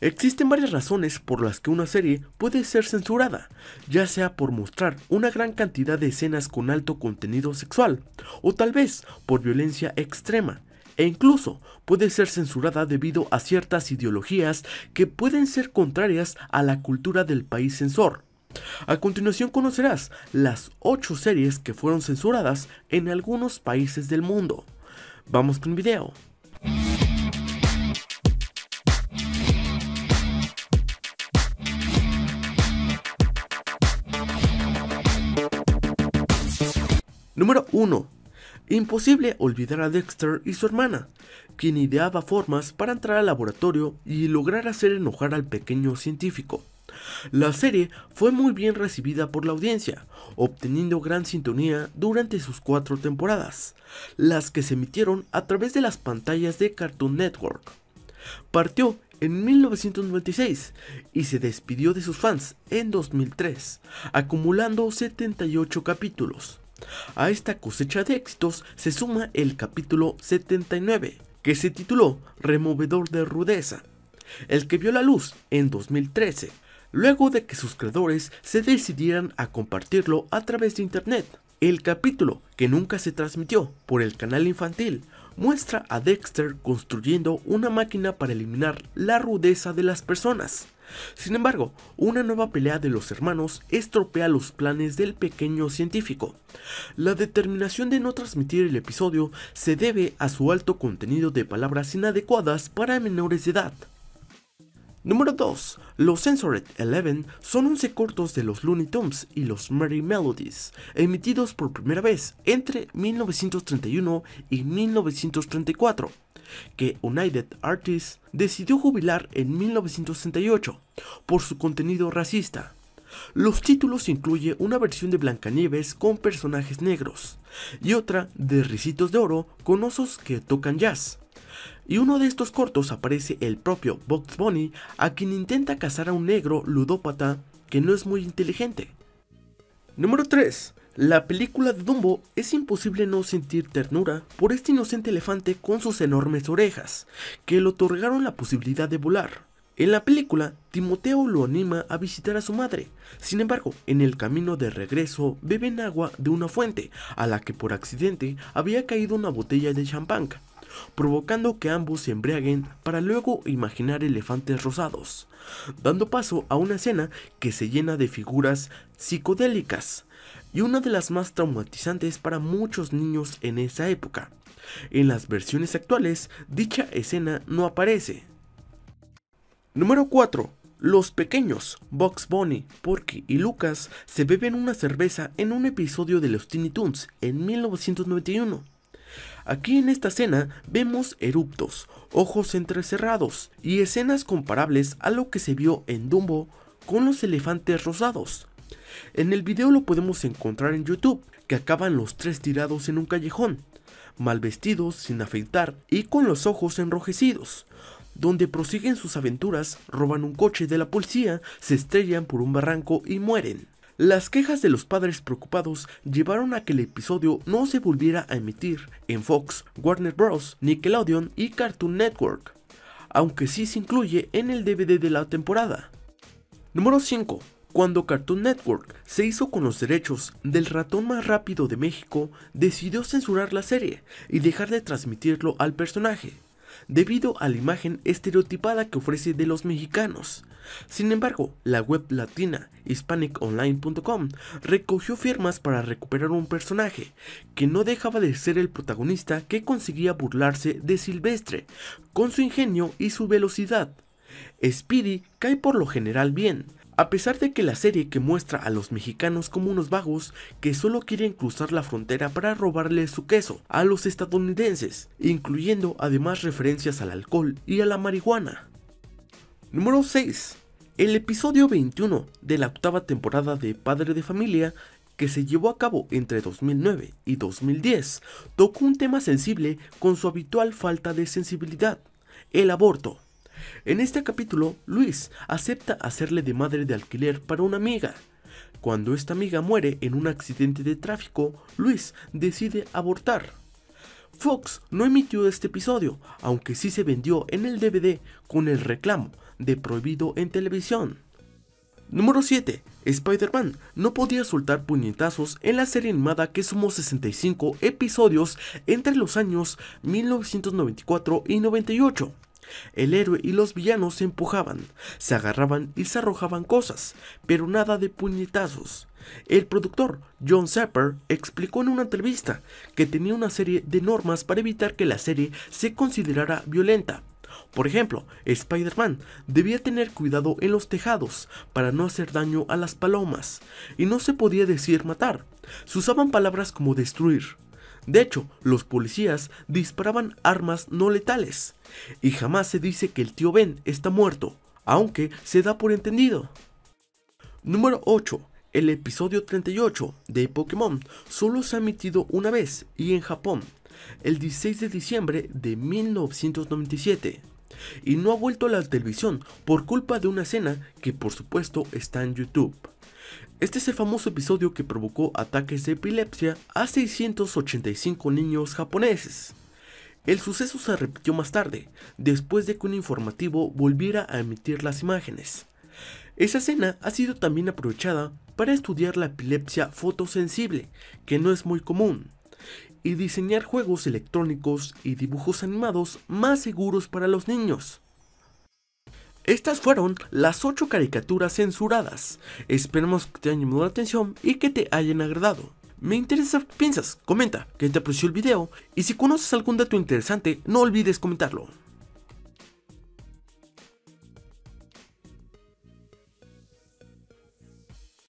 Existen varias razones por las que una serie puede ser censurada, ya sea por mostrar una gran cantidad de escenas con alto contenido sexual, o tal vez por violencia extrema, e incluso puede ser censurada debido a ciertas ideologías que pueden ser contrarias a la cultura del país censor. A continuación conocerás las 8 series que fueron censuradas en algunos países del mundo. Vamos con video. Número 1. Imposible olvidar a Dexter y su hermana, quien ideaba formas para entrar al laboratorio y lograr hacer enojar al pequeño científico. La serie fue muy bien recibida por la audiencia, obteniendo gran sintonía durante sus cuatro temporadas, las que se emitieron a través de las pantallas de Cartoon Network. Partió en 1996 y se despidió de sus fans en 2003, acumulando 78 capítulos. A esta cosecha de éxitos se suma el capítulo 79, que se tituló Removedor de Rudeza, el que vio la luz en 2013, luego de que sus creadores se decidieran a compartirlo a través de internet. El capítulo, que nunca se transmitió por el canal infantil, muestra a Dexter construyendo una máquina para eliminar la rudeza de las personas. Sin embargo, una nueva pelea de los hermanos estropea los planes del pequeño científico. La determinación de no transmitir el episodio se debe a su alto contenido de palabras inadecuadas para menores de edad. Número 2. Los Censored Eleven son 11 cortos de los Looney Tunes y los Merry Melodies, emitidos por primera vez entre 1931 y 1934 que United Artists decidió jubilar en 1968 por su contenido racista. Los títulos incluye una versión de Blancanieves con personajes negros y otra de Risitos de Oro con osos que tocan jazz. Y uno de estos cortos aparece el propio Box Bunny, a quien intenta cazar a un negro ludópata que no es muy inteligente. Número 3. La película de Dumbo es imposible no sentir ternura por este inocente elefante con sus enormes orejas, que le otorgaron la posibilidad de volar. En la película, Timoteo lo anima a visitar a su madre. Sin embargo, en el camino de regreso beben agua de una fuente, a la que por accidente había caído una botella de champán provocando que ambos se embriaguen para luego imaginar elefantes rosados, dando paso a una escena que se llena de figuras psicodélicas y una de las más traumatizantes para muchos niños en esa época. En las versiones actuales, dicha escena no aparece. Número 4. Los pequeños, Box Bunny, Porky y Lucas se beben una cerveza en un episodio de los Teeny Toons en 1991. Aquí en esta escena vemos eruptos, ojos entrecerrados y escenas comparables a lo que se vio en Dumbo con los elefantes rosados. En el video lo podemos encontrar en YouTube, que acaban los tres tirados en un callejón, mal vestidos, sin afeitar y con los ojos enrojecidos, donde prosiguen sus aventuras, roban un coche de la policía, se estrellan por un barranco y mueren. Las quejas de los padres preocupados llevaron a que el episodio no se volviera a emitir en Fox, Warner Bros., Nickelodeon y Cartoon Network, aunque sí se incluye en el DVD de la temporada. Número 5. Cuando Cartoon Network se hizo con los derechos del ratón más rápido de México, decidió censurar la serie y dejar de transmitirlo al personaje debido a la imagen estereotipada que ofrece de los mexicanos. Sin embargo, la web latina hispaniconline.com recogió firmas para recuperar un personaje que no dejaba de ser el protagonista que conseguía burlarse de Silvestre con su ingenio y su velocidad. Speedy cae por lo general bien, a pesar de que la serie que muestra a los mexicanos como unos vagos que solo quieren cruzar la frontera para robarle su queso a los estadounidenses, incluyendo además referencias al alcohol y a la marihuana. Número 6. El episodio 21 de la octava temporada de Padre de Familia que se llevó a cabo entre 2009 y 2010, tocó un tema sensible con su habitual falta de sensibilidad, el aborto. En este capítulo, Luis acepta hacerle de madre de alquiler para una amiga. Cuando esta amiga muere en un accidente de tráfico, Luis decide abortar. Fox no emitió este episodio, aunque sí se vendió en el DVD con el reclamo de prohibido en televisión. Número 7. Spider-Man no podía soltar puñetazos en la serie animada que sumó 65 episodios entre los años 1994 y 98. El héroe y los villanos se empujaban, se agarraban y se arrojaban cosas, pero nada de puñetazos. El productor, John Zapper, explicó en una entrevista que tenía una serie de normas para evitar que la serie se considerara violenta. Por ejemplo, Spider-Man debía tener cuidado en los tejados para no hacer daño a las palomas, y no se podía decir matar. Se usaban palabras como destruir, de hecho, los policías disparaban armas no letales. Y jamás se dice que el tío Ben está muerto, aunque se da por entendido. Número 8. El episodio 38 de Pokémon solo se ha emitido una vez y en Japón, el 16 de diciembre de 1997 y no ha vuelto a la televisión por culpa de una escena que por supuesto está en YouTube. Este es el famoso episodio que provocó ataques de epilepsia a 685 niños japoneses. El suceso se repitió más tarde, después de que un informativo volviera a emitir las imágenes. Esa escena ha sido también aprovechada para estudiar la epilepsia fotosensible, que no es muy común, y diseñar juegos electrónicos y dibujos animados más seguros para los niños. Estas fueron las 8 caricaturas censuradas. Esperemos que te hayan llamado la atención y que te hayan agradado. Me interesa, piensas, comenta, que te apreció el video y si conoces algún dato interesante, no olvides comentarlo.